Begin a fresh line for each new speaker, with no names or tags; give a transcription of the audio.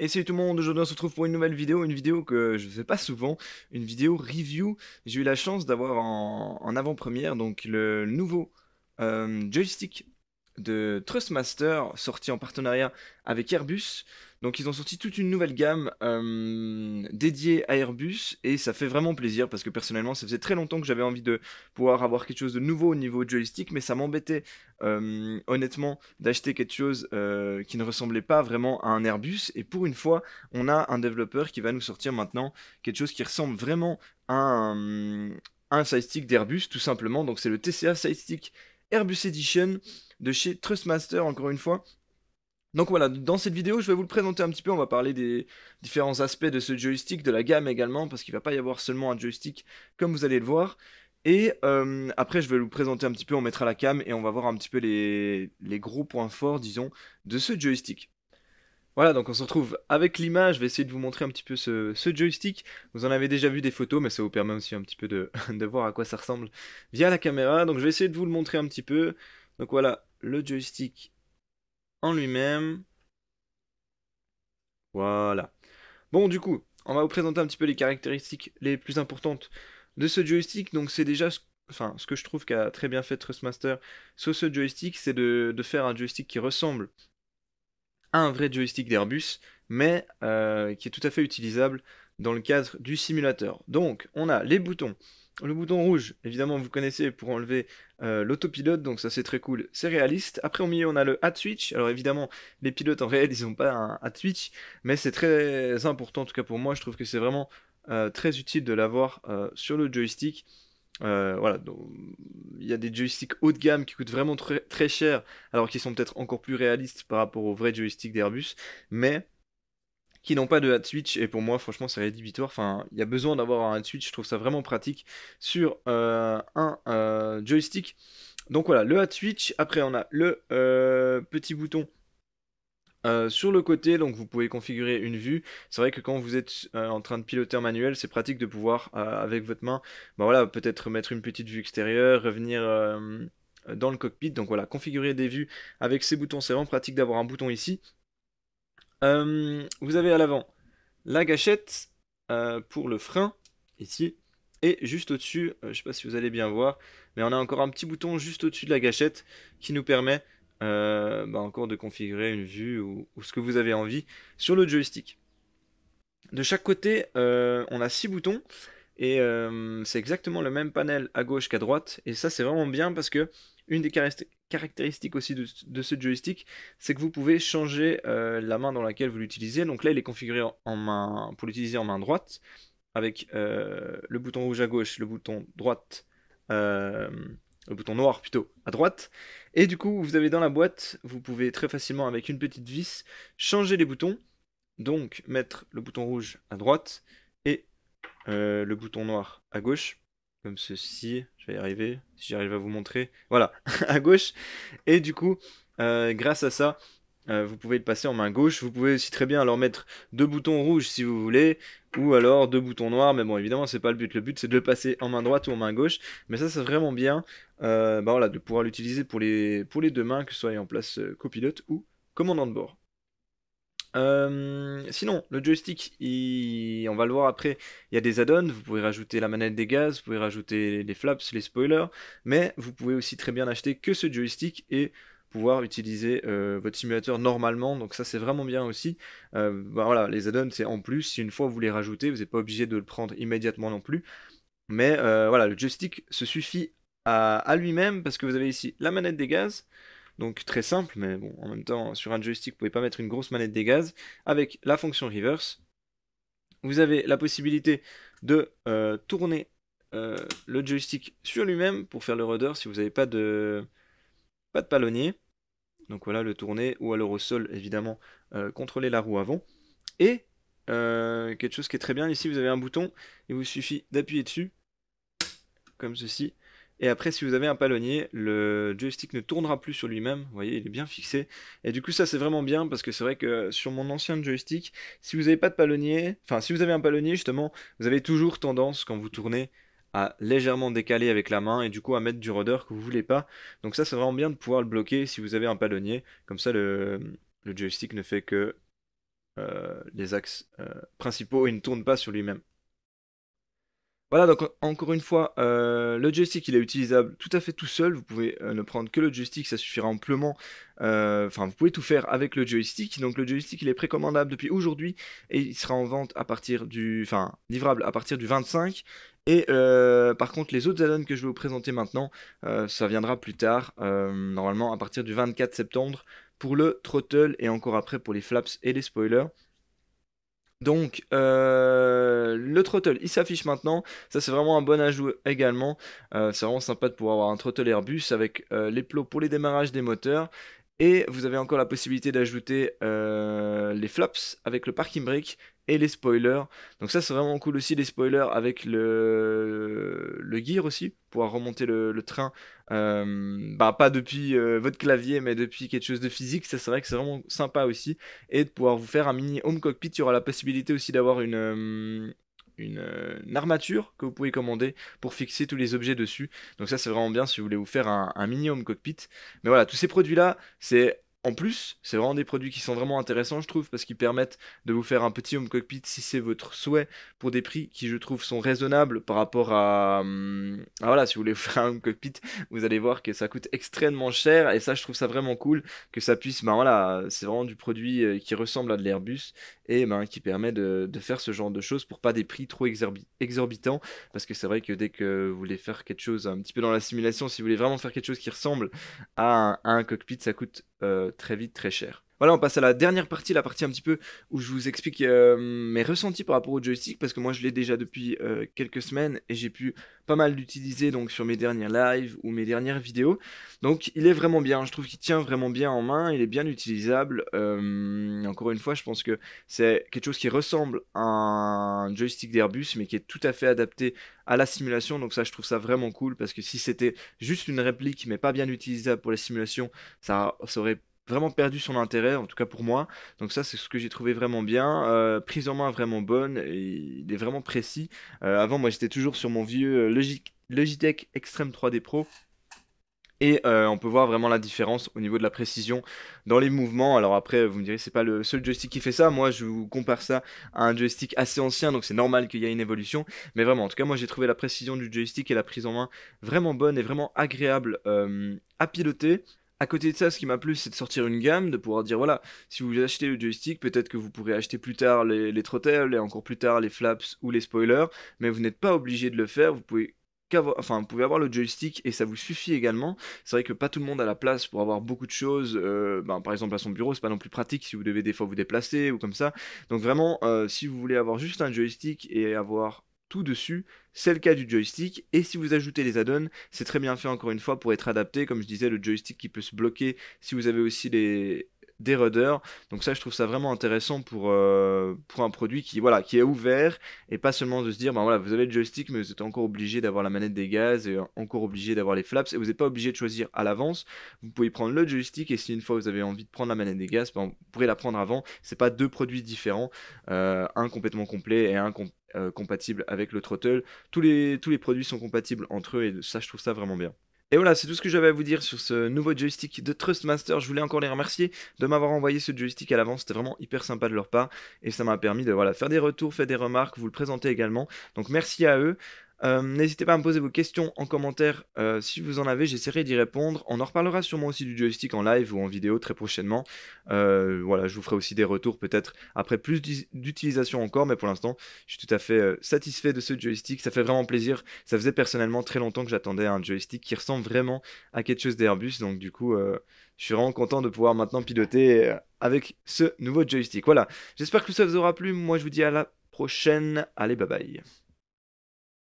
Et salut tout le monde, aujourd'hui on se retrouve pour une nouvelle vidéo, une vidéo que je ne fais pas souvent, une vidéo review. J'ai eu la chance d'avoir en, avant-première donc le nouveau euh, joystick de Trustmaster sorti en partenariat avec Airbus. Donc ils ont sorti toute une nouvelle gamme euh, dédiée à Airbus et ça fait vraiment plaisir parce que personnellement ça faisait très longtemps que j'avais envie de pouvoir avoir quelque chose de nouveau au niveau joystick mais ça m'embêtait euh, honnêtement d'acheter quelque chose euh, qui ne ressemblait pas vraiment à un Airbus et pour une fois on a un développeur qui va nous sortir maintenant quelque chose qui ressemble vraiment à un, un stick d'Airbus tout simplement donc c'est le TCA Stick Airbus Edition de chez Trustmaster encore une fois donc voilà, dans cette vidéo, je vais vous le présenter un petit peu, on va parler des différents aspects de ce joystick, de la gamme également, parce qu'il ne va pas y avoir seulement un joystick, comme vous allez le voir. Et euh, après, je vais vous présenter un petit peu, on mettra la cam, et on va voir un petit peu les, gros points forts, disons, de ce joystick. Voilà, donc on se retrouve avec l'image, je vais essayer de vous montrer un petit peu ce, joystick. Vous en avez déjà vu des photos, mais ça vous permet aussi un petit peu de, de voir à quoi ça ressemble via la caméra. Donc je vais essayer de vous le montrer un petit peu. Donc voilà, le joystick en lui-même. Voilà. Bon, du coup, on va vous présenter un petit peu les caractéristiques les plus importantes de ce joystick. Donc, c'est déjà ce, enfin, ce que je trouve qu'a très bien fait Trustmaster sur ce joystick, c'est de, faire un joystick qui ressemble à un vrai joystick d'Airbus, mais euh, qui est tout à fait utilisable dans le cadre du simulateur. Donc, on a les boutons. Le bouton rouge, évidemment, vous connaissez pour enlever euh, l'autopilote, donc ça c'est très cool, c'est réaliste. Après au milieu on a le hat switch. Alors évidemment les pilotes en réel ils n'ont pas un hat switch, mais c'est très important en tout cas pour moi. Je trouve que c'est vraiment euh, très utile de l'avoir euh, sur le joystick. Euh, voilà, il y a des joysticks haut de gamme qui coûtent vraiment très, très cher, alors qu'ils sont peut-être encore plus réalistes par rapport aux vrais joysticks d'Airbus, mais n'ont pas de hat switch. Et pour moi, franchement, c'est rédhibitoire. Enfin, il y a besoin d'avoir un hat switch. Je trouve ça vraiment pratique sur euh, un euh, joystick. Donc voilà, le hat switch. Après, on a le euh, petit bouton. sur le côté, donc vous pouvez configurer une vue. C'est vrai que quand vous êtes en train de piloter en manuel, c'est pratique de pouvoir avec votre main, ben voilà, peut-être mettre une petite vue extérieure, revenir dans le cockpit. Donc voilà, configurer des vues avec ces boutons, c'est vraiment pratique d'avoir un bouton ici. Euh, vous avez à l'avant la gâchette euh, pour le frein, ici. Et juste au-dessus, euh, je ne sais pas si vous allez bien voir, mais on a encore un petit bouton juste au-dessus de la gâchette qui nous permet bah, encore de configurer une vue ou, ce que vous avez envie sur le joystick. De chaque côté, on a six boutons. Et c'est exactement le même panel à gauche qu'à droite. Et ça, c'est vraiment bien parce que une des caractéristiques aussi de, ce joystick, c'est que vous pouvez changer euh, la main dans laquelle vous l'utilisez. Donc là, il est configuré en main, pour l'utiliser en main droite, avec euh, le bouton rouge à gauche, le bouton droite, euh, le bouton noir plutôt à droite. Et du coup, vous avez dans la boîte, vous pouvez très facilement avec une petite vis changer les boutons. Donc mettre le bouton rouge à droite et le bouton noir à gauche comme ceci, je vais y arriver, si j'arrive à vous montrer, voilà, à gauche, et du coup, euh, grâce à ça, euh, vous pouvez le passer en main gauche, vous pouvez aussi très bien alors mettre deux boutons rouges si vous voulez, ou alors deux boutons noirs, mais bon évidemment c'est pas le but, le but c'est de le passer en main droite ou en main gauche, mais ça c'est vraiment bien euh, bah voilà, de pouvoir l'utiliser pour les, pour les deux mains, que ce soit en place copilote ou commandant de bord. Euh, sinon, le joystick, on va le voir après, il y a des add-ons, vous pouvez rajouter la manette des gaz, vous pouvez rajouter les flaps, les spoilers, mais vous pouvez aussi très bien acheter que ce joystick et pouvoir utiliser euh, votre simulateur normalement. Donc ça c'est vraiment bien aussi. Euh, bah voilà, les add-ons c'est en plus, si une fois vous les rajoutez, vous n'êtes pas obligé de le prendre immédiatement non plus. Mais voilà, le joystick se suffit à lui-même parce que vous avez ici la manette des gaz, donc très simple, mais bon, en même temps, sur un joystick, vous pouvez pas mettre une grosse manette des gaz. Avec la fonction reverse, vous avez la possibilité de euh, tourner euh, le joystick sur lui-même pour faire le rudder si vous n'avez pas de, pas de palonnier. Donc voilà, le tourner ou alors au sol, évidemment, euh, contrôler la roue avant. Et quelque chose qui est très bien, ici vous avez un bouton, il vous suffit d'appuyer dessus, comme ceci, et après, si vous avez un palonnier, le joystick ne tournera plus sur lui-même. Vous voyez, il est bien fixé. Et du coup, ça, c'est vraiment bien parce que c'est vrai que sur mon ancien joystick, si vous n'avez pas de palonnier, enfin, si vous avez un palonnier, justement, vous avez toujours tendance, quand vous tournez, à légèrement décaler avec la main et du coup à mettre du rudder que vous voulez pas. Donc ça, c'est vraiment bien de pouvoir le bloquer si vous avez un palonnier. Comme ça, le, joystick ne fait que euh, les axes euh, principaux et ne tourne pas sur lui-même. Voilà, donc encore une fois, euh, le joystick il est utilisable tout à fait tout seul, vous pouvez euh, ne prendre que le joystick, ça suffira amplement, euh, enfin vous pouvez tout faire avec le joystick, donc le joystick il est précommandable depuis aujourd'hui et il sera en vente à partir du, enfin livrable à partir du 25 et par contre, les autres add que je vais vous présenter maintenant, ça viendra plus tard, normalement à partir du 24 septembre, pour le throttle et encore après pour les flaps et les spoilers. Donc, euh euh, le Trottle, il s'affiche maintenant. Ça, c'est vraiment un bon ajout également. Euh, c'est vraiment sympa de pouvoir avoir un Trottle Airbus avec euh, les plots pour les démarrages des moteurs et vous avez encore la possibilité d'ajouter euh, les flops avec le parking break et les spoilers. Donc ça c'est vraiment cool aussi les spoilers avec le, gear aussi, pouvoir remonter le, train. Euh, bah, pas depuis euh, votre clavier mais depuis quelque chose de physique, ça c'est vrai que c'est vraiment sympa aussi. Et de pouvoir vous faire un mini home cockpit, il y aura la possibilité aussi d'avoir une, euh, une, armature que vous pouvez commander pour fixer tous les objets dessus. Donc ça c'est vraiment bien si vous voulez vous faire un, un mini home cockpit. Mais voilà, tous ces produits là, c'est en plus, c'est vraiment des produits qui sont vraiment intéressants, je trouve, parce qu'ils permettent de vous faire un petit home cockpit si c'est votre souhait, pour des prix qui, je trouve, sont raisonnables par rapport à. Hum, voilà, si vous voulez faire un home cockpit, vous allez voir que ça coûte extrêmement cher, et ça, je trouve ça vraiment cool que ça puisse. Ben voilà, c'est vraiment du produit euh, qui ressemble à de l'Airbus, et ben qui permet de, faire ce genre de choses pour pas des prix trop exorbitants, parce que c'est vrai que dès que vous voulez faire quelque chose un petit peu dans la simulation, si vous voulez vraiment faire quelque chose qui ressemble à un, cockpit, ça coûte. Euh, très vite très cher. Voilà, on passe à la dernière partie, la partie un petit peu où je vous explique euh, mes ressentis par rapport au joystick, parce que moi je l'ai déjà depuis euh, quelques semaines et j'ai pu pas mal l'utiliser donc sur mes derniers lives ou mes dernières vidéos. Donc il est vraiment bien, je trouve qu'il tient vraiment bien en main, il est bien utilisable. Euh, encore une fois, je pense que c'est quelque chose qui ressemble à un joystick d'Airbus, mais qui est tout à fait adapté à la simulation. Donc ça, je trouve ça vraiment cool, parce que si c'était juste une réplique, mais pas bien utilisable pour la simulation ça, ça aurait vraiment perdu son intérêt, en tout cas pour moi. Donc ça, c'est ce que j'ai trouvé vraiment bien. Euh, prise en main vraiment bonne, et il est vraiment précis. Euh, avant, moi, j'étais toujours sur mon vieux euh, Logitech, Extreme 3D Pro. Et on peut voir vraiment la différence au niveau de la précision dans les mouvements. Alors après, vous me direz, c'est pas le seul joystick qui fait ça. Moi, je vous compare ça à un joystick assez ancien, donc c'est normal qu'il y ait une évolution. Mais vraiment, en tout cas, moi, j'ai trouvé la précision du joystick et la prise en main vraiment bonne et vraiment agréable à piloter à côté de ça, ce qui m'a plu, c'est de sortir une gamme, de pouvoir dire voilà, si vous achetez le joystick, peut-être que vous pourrez acheter plus tard les, trottels et encore plus tard les flaps ou les spoilers, mais vous n'êtes pas obligé de le faire, vous pouvez enfin, vous pouvez avoir le joystick et ça vous suffit également. C'est vrai que pas tout le monde a la place pour avoir beaucoup de choses. Euh, ben, par exemple, à son bureau, c'est pas non plus pratique si vous devez des fois vous déplacer ou comme ça. Donc vraiment, euh, si vous voulez avoir juste un joystick et avoir tout dessus. C'est le cas du joystick. Et si vous ajoutez les add-ons, c'est très bien fait encore une fois pour être adapté. Comme je disais, le joystick qui peut se bloquer si vous avez aussi les, des rudders. Donc ça, je trouve ça vraiment intéressant pour, euh, pour un produit qui, voilà, qui est ouvert et pas seulement de se dire, ben voilà, vous avez le joystick, mais vous êtes encore obligé d'avoir la manette des gaz et encore obligé d'avoir les flaps et vous n'êtes pas obligé de choisir à l'avance. Vous pouvez prendre le joystick et si une fois vous avez envie de prendre la manette des gaz, ben, vous pourrez la prendre avant. C'est pas deux produits différents, euh, un complètement complet et un complètement. Euh, compatible avec le Throttle. Tous les, tous les produits sont compatibles entre eux et ça, je trouve ça vraiment bien. Et voilà, c'est tout ce que j'avais à vous dire sur ce nouveau joystick de Trustmaster. Je voulais encore les remercier de m'avoir envoyé ce joystick à l'avance. C'était vraiment hyper sympa de leur part. Et ça m'a permis de voilà, faire des retours, faire des remarques, vous le présenter également. Donc merci à eux. Euh, n'hésitez pas à me poser vos questions en commentaire euh, si vous en avez, j'essaierai d'y répondre. On en reparlera sûrement aussi du joystick en live ou en vidéo très prochainement. Euh, voilà, je vous ferai aussi des retours peut-être après plus d'utilisation encore, mais pour l'instant, je suis tout à fait satisfait de ce joystick. Ça fait vraiment plaisir. Ça faisait personnellement très longtemps que j'attendais un joystick qui ressemble vraiment à quelque chose d'Airbus, donc du coup je suis vraiment content de pouvoir maintenant piloter avec ce nouveau joystick. Voilà, j'espère que ça vous aura plu. Moi, je vous dis à la prochaine. Allez, bye bye.